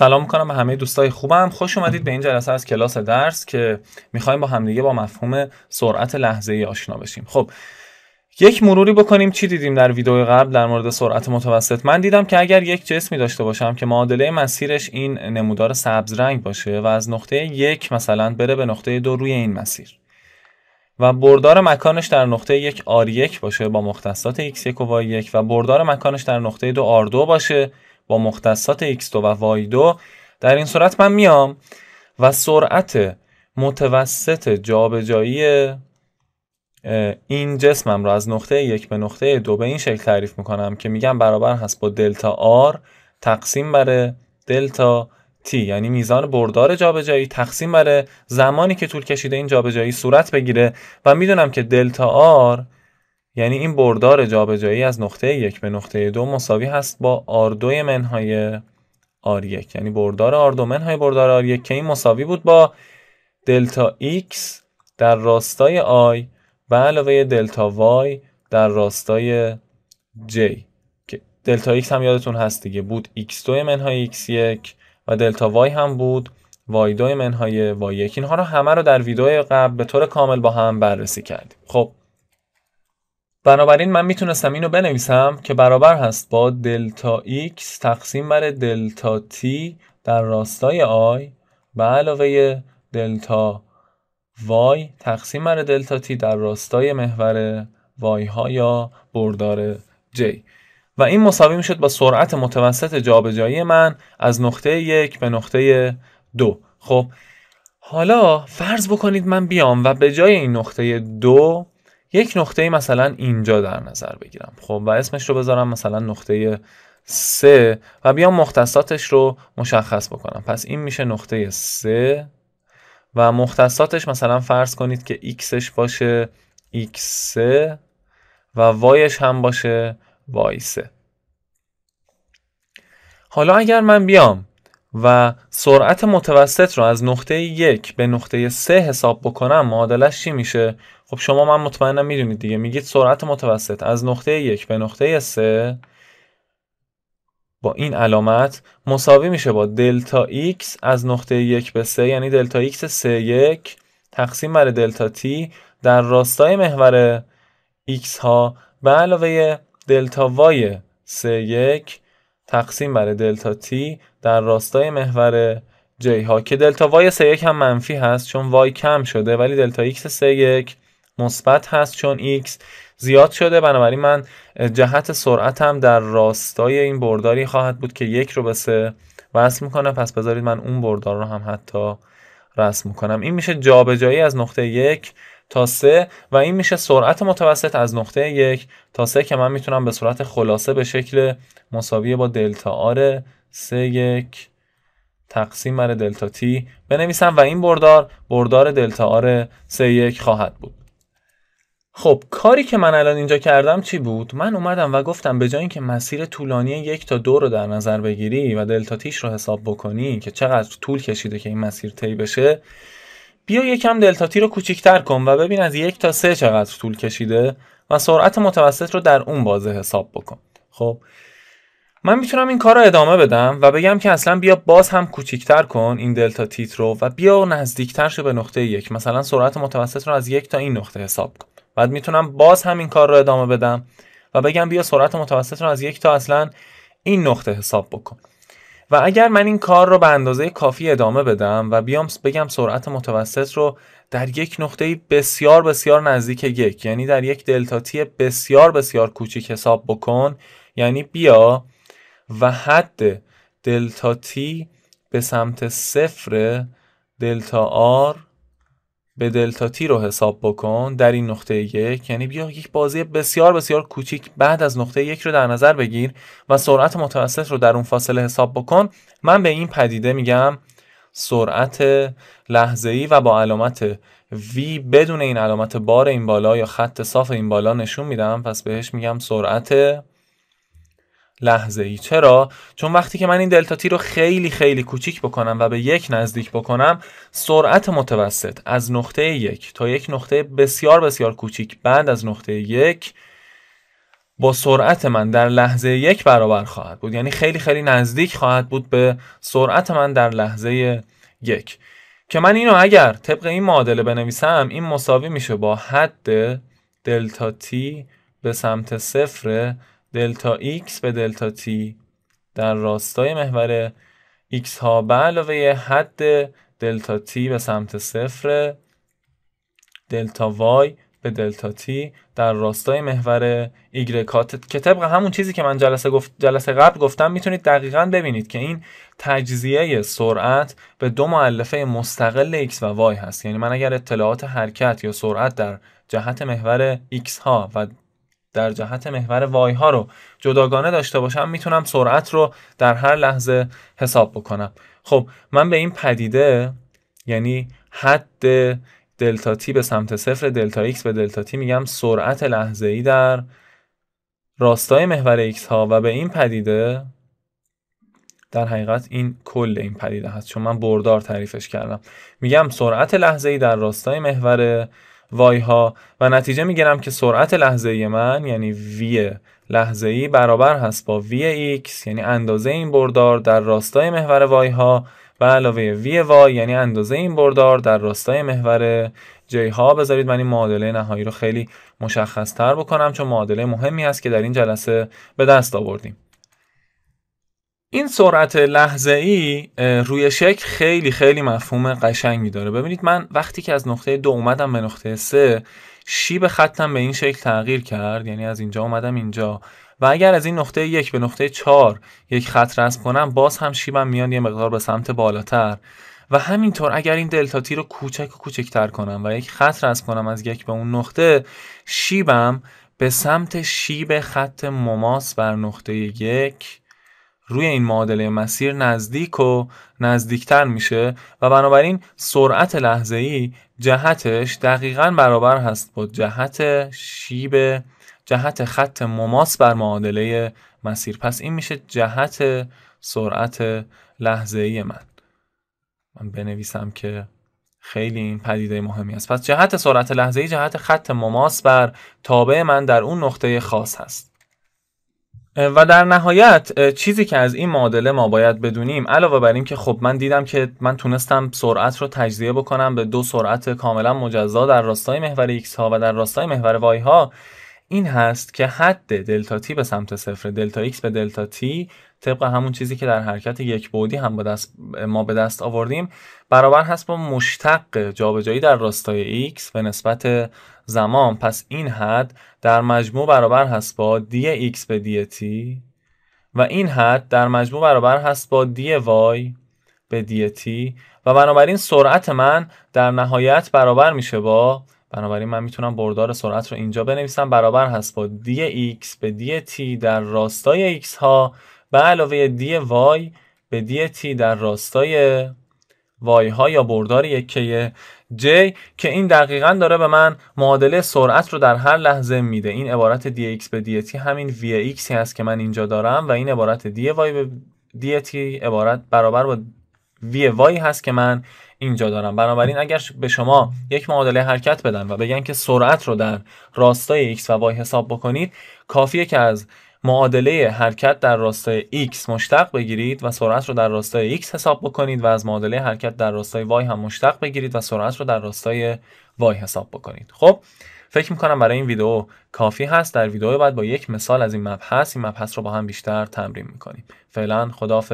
سلام میکنم به همه دوستای خوبم خوش اومدید به این جلسه از کلاس درس که میخوایم با همدیگه با مفهوم سرعت لحظه ای آشنا بشیم خب یک مروری بکنیم چی دیدیم در ویدیو قبل در مورد سرعت متوسط من دیدم که اگر یک جسمی داشته باشم که معادله مسیرش این نمودار سبز رنگ باشه و از نقطه یک مثلا بره به نقطه دو روی این مسیر و بردار مکانش در نقطه یک آر یک باشه با مختصات x1 و y1 و بردار مکانش در نقطه دو آر دو باشه با مختصات x2 و y2 در این صورت من میام و سرعت متوسط جابجایی این جسمم رو از نقطه یک به نقطه دو به این شکل تعریف میکنم که میگم برابر هست با دلتا R تقسیم بر دلتا T یعنی میزان بردار جابجایی تقسیم بر زمانی که طول کشیده این جابجایی صورت بگیره و میدونم که دلتا R یعنی این بردار جابجایی از نقطه یک به نقطه دو مساوی هست با آر 2 منهای آر 1 یعنی بردار آر 2 منهای بردار آر 1 که این مساوی بود با دلتا ایکس در راستای آی و علاوه دلتا وای در راستای جی که دلتا ایکس هم یادتون هست دیگه بود ایکس 2 منهای ایکس 1 و دلتا وای هم بود وای 2 منهای وای یک اینها رو همه رو در ویدیو قبل به طور کامل با هم بررسی کردیم خب بنابراین من میتونستم اینو بنویسم که برابر هست با دلتا x تقسیم بر دلتا t در راستای آی به علاوه دلتا وای تقسیم بر دلتا t در راستای محور وای ها یا بردار جی و این مساوی میشد با سرعت متوسط جابجایی من از نقطه یک به نقطه دو خب حالا فرض بکنید من بیام و به جای این نقطه دو یک نقطه مثلا اینجا در نظر بگیرم خب و اسمش رو بذارم مثلا نقطه سه و بیام مختصاتش رو مشخص بکنم پس این میشه نقطه سه و مختصاتش مثلا فرض کنید که ایکسش باشه x3 و وایش هم باشه وای 3 حالا اگر من بیام و سرعت متوسط رو از نقطه یک به نقطه سه حساب بکنم معادلش چی میشه خب شما من مطمئنم میدونید دیگه میگید سرعت متوسط از نقطه یک به نقطه سه با این علامت مساوی میشه با دلتا x از نقطه یک به سه یعنی دلتا x سه یک تقسیم بر دلتا تی در راستای محور x ها به علاوه دلتا وای سه یک تقسیم بر دلتا تی در راستای محور جی ها که دلتا وای سه یک هم منفی هست چون وای کم شده ولی دلتا ایکس سه یک مثبت هست چون ایکس زیاد شده بنابراین من جهت سرعتم در راستای این برداری خواهد بود که یک رو به سه وصل میکنه پس بذارید من اون بردار رو هم حتی رسم میکنم این میشه جابجایی از نقطه یک تا سه و این میشه سرعت متوسط از نقطه یک تا سه که من میتونم به صورت خلاصه به شکل مساوی با دلتا آر 3 یک تقسیم بر دلتا تی بنویسم و این بردار بردار دلتا آر 3 یک خواهد بود خب کاری که من الان اینجا کردم چی بود؟ من اومدم و گفتم به جای اینکه مسیر طولانی یک تا دو رو در نظر بگیری و دلتا تیش رو حساب بکنی که چقدر طول کشیده که این مسیر طی بشه بیا یکم دلتاتی رو کوچیکتر کن و ببین از یک تا سه چقدر طول کشیده و سرعت متوسط رو در اون بازه حساب بکن خب من میتونم این کار رو ادامه بدم و بگم که اصلا بیا باز هم کوچیکتر کن این دلتا تیت رو و بیا نزدیکتر شو به نقطه یک مثلا سرعت متوسط رو از یک تا این نقطه حساب کن بعد میتونم باز هم این کار رو ادامه بدم و بگم بیا سرعت متوسط رو از یک تا اصلا این نقطه حساب بکن و اگر من این کار رو به اندازه کافی ادامه بدم و بیام بگم سرعت متوسط رو در یک نقطه بسیار بسیار نزدیک یک یعنی در یک تی بسیار بسیار کوچیک حساب بکن یعنی بیا و حد دلتا تی به سمت صفر دلتا آر به دلتا تی رو حساب بکن در این نقطه یک یعنی بیا یک بازی بسیار بسیار کوچیک بعد از نقطه یک رو در نظر بگیر و سرعت متوسط رو در اون فاصله حساب بکن من به این پدیده میگم سرعت لحظه ای و با علامت V بدون این علامت بار این بالا یا خط صاف این بالا نشون میدم پس بهش میگم سرعت لحظه ای چرا چون وقتی که من این دلتا تی رو خیلی خیلی کوچیک بکنم و به یک نزدیک بکنم سرعت متوسط از نقطه یک تا یک نقطه بسیار بسیار کوچیک بعد از نقطه یک با سرعت من در لحظه یک برابر خواهد بود یعنی خیلی خیلی نزدیک خواهد بود به سرعت من در لحظه یک که من اینو اگر طبق این معادله بنویسم این مساوی میشه با حد دلتا تی به سمت صفر دلتا x به دلتا t در راستای محور x ها به علاوه حد دلتا t به سمت صفر دلتا y به دلتا t در راستای محور y که طبق همون چیزی که من جلسه, گفت جلسه قبل گفتم میتونید دقیقا ببینید که این تجزیه سرعت به دو معلفه مستقل x و y هست یعنی من اگر اطلاعات حرکت یا سرعت در جهت محور x ها و در جهت محور وای ها رو جداگانه داشته باشم میتونم سرعت رو در هر لحظه حساب بکنم خب من به این پدیده یعنی حد دلتا تی به سمت صفر دلتا ایکس به دلتا تی میگم سرعت لحظه ای در راستای محور ایکس ها و به این پدیده در حقیقت این کل این پدیده هست چون من بردار تعریفش کردم میگم سرعت لحظه ای در راستای محور وای ها و نتیجه میگیرم که سرعت لحظه ای من یعنی V لحظه ای برابر هست با وی ایکس یعنی اندازه این بردار در راستای محور وای ها و علاوه وی وای یعنی اندازه این بردار در راستای محور جی ها بذارید من این معادله نهایی رو خیلی مشخص تر بکنم چون معادله مهمی هست که در این جلسه به دست آوردیم این سرعت لحظه ای روی شکل خیلی خیلی مفهوم قشنگی داره ببینید من وقتی که از نقطه دو اومدم به نقطه سه شیب خطم به این شکل تغییر کرد یعنی از اینجا اومدم اینجا و اگر از این نقطه یک به نقطه چهار یک خط رسم کنم باز هم شیبم میان یه مقدار به سمت بالاتر و همینطور اگر این دلتا تی رو کوچک و کوچکتر کنم و یک خط رسم کنم از یک به اون نقطه شیبم به سمت شیب خط مماس بر نقطه یک روی این معادله مسیر نزدیک و نزدیکتر میشه و بنابراین سرعت لحظه ای جهتش دقیقا برابر هست با جهت شیب جهت خط مماس بر معادله مسیر پس این میشه جهت سرعت لحظه ای من من بنویسم که خیلی این پدیده مهمی است پس جهت سرعت لحظه ای جهت خط مماس بر تابع من در اون نقطه خاص هست و در نهایت چیزی که از این معادله ما باید بدونیم علاوه بر این که خب من دیدم که من تونستم سرعت رو تجزیه بکنم به دو سرعت کاملا مجزا در راستای محور ایکس ها و در راستای محور وای ها این هست که حد دلتا تی به سمت صفر دلتا ایکس به دلتا تی طبق همون چیزی که در حرکت یک بودی هم دست ما به دست آوردیم برابر هست با مشتق جابجایی در راستای ایکس به نسبت زمان پس این حد در مجموع برابر هست با دی x به دی t و این حد در مجموع برابر هست با دی y به دی t و بنابراین سرعت من در نهایت برابر میشه با بنابراین من میتونم بردار سرعت رو اینجا بنویسم برابر هست با دی x به دی t در راستای x ها به علاوه دی y به دی t در راستای y ها یا بردار یک J که این دقیقا داره به من معادله سرعت رو در هر لحظه میده این عبارت dx به dt همین vx هست که من اینجا دارم و این عبارت dy به dt عبارت برابر با VY هست که من اینجا دارم بنابراین اگر به شما یک معادله حرکت بدن و بگن که سرعت رو در راستای x و y حساب بکنید کافیه که از معادله حرکت در راستای x مشتق بگیرید و سرعت رو در راستای x حساب بکنید و از معادله حرکت در راستای y هم مشتق بگیرید و سرعت رو در راستای y حساب بکنید خب فکر میکنم برای این ویدیو کافی هست در ویدیو بعد با یک مثال از این مبحث این مبحث رو با هم بیشتر تمرین میکنیم فعلا خداحافظ